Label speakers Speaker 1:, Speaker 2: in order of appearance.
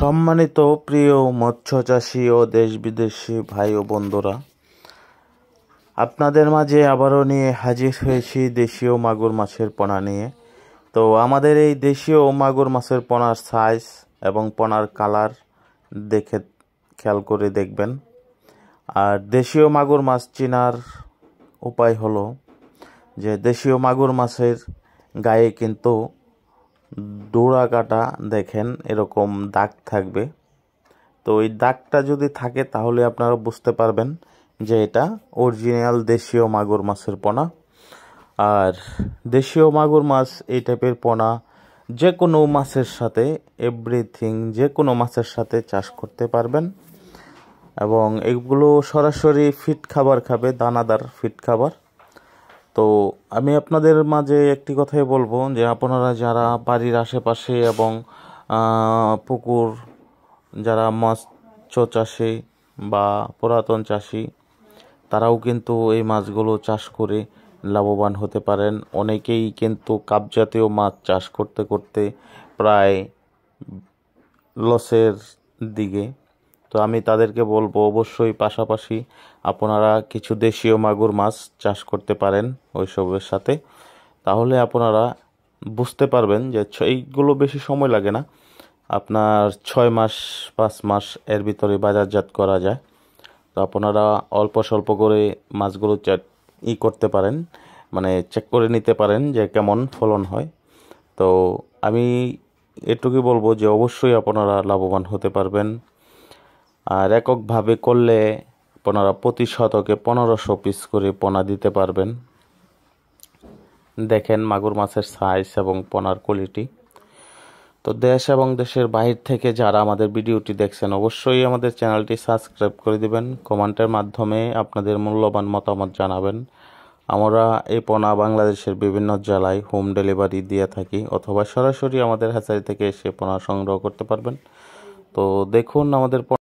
Speaker 1: সম্মানিত প্রিয় মৎস্য চাষি ও দেশ বিদেশি ভাই ও বন্ধুরা আপনাদের মাঝে আবারও নিয়ে হাজির হয়েছি দেশীয় মাগুর মাছের পোনা নিয়ে তো আমাদের এই দেশীয় মাগুর মাছের পোনার সাইজ এবং পোনার কালার দেখে খেয়াল করে দেখবেন আর দেশীয় মাগুর মাছ চেনার উপায় হলো যে দেশীয় মাগুর মাছের গায়ে কিন্তু ডোরা কাটা দেখেন এরকম দাগ থাকবে তো এই দাগটা যদি থাকে তাহলে আপনারা বুঝতে পারবেন যে এটা অরিজিনাল দেশীয় মাগুর মাছের পোনা আর দেশীয় মাগুর মাছ এই টাইপের পোনা যে কোনো মাছের সাথে এভরিথিং যে কোনো মাছের সাথে চাষ করতে পারবেন এবং এগুলো সরাসরি ফিট খাবার খাবে দানাদার ফিট খাবার তো আমি আপনাদের মাঝে একটি কথাই বলবো যে আপনারা যারা বাড়ির আশেপাশে এবং পুকুর যারা মাছ চাষে বা পুরাতন চাষি তারাও কিন্তু এই মাছগুলো চাষ করে লাভবান হতে পারেন অনেকেই কিন্তু কাপজাতীয় মাছ চাষ করতে করতে প্রায় লসের দিকে তো আমি তাদেরকে বলবো অবশ্যই পাশাপাশি আপনারা কিছু দেশীয় মাগুর মাছ চাষ করতে পারেন ওইসবের সাথে তাহলে আপনারা বুঝতে পারবেন যে এইগুলো বেশি সময় লাগে না আপনার ছয় মাস পাঁচ মাস এর ভিতরে বাজারজাত করা যায় তো আপনারা অল্প স্বল্প করে মাছগুলো ই করতে পারেন মানে চেক করে নিতে পারেন যে কেমন ফলন হয় তো আমি এটুকুই বলবো যে অবশ্যই আপনারা লাভবান হতে পারবেন আর এককভাবে করলে আপনারা প্রতি শতকে পনেরোশো পিস করে পোনা দিতে পারবেন দেখেন মাগুর মাছের সাইজ এবং পোনার কোয়ালিটি তো দেশ এবং দেশের বাহির থেকে যারা আমাদের ভিডিওটি দেখছেন অবশ্যই আমাদের চ্যানেলটি সাবস্ক্রাইব করে দিবেন কমেন্টের মাধ্যমে আপনাদের মূল্যবান মতামত জানাবেন আমরা এই পোনা বাংলাদেশের বিভিন্ন জেলায় হোম ডেলিভারি দিয়ে থাকি অথবা সরাসরি আমাদের হাজারি থেকে এসে পোনা সংগ্রহ করতে পারবেন তো দেখুন আমাদের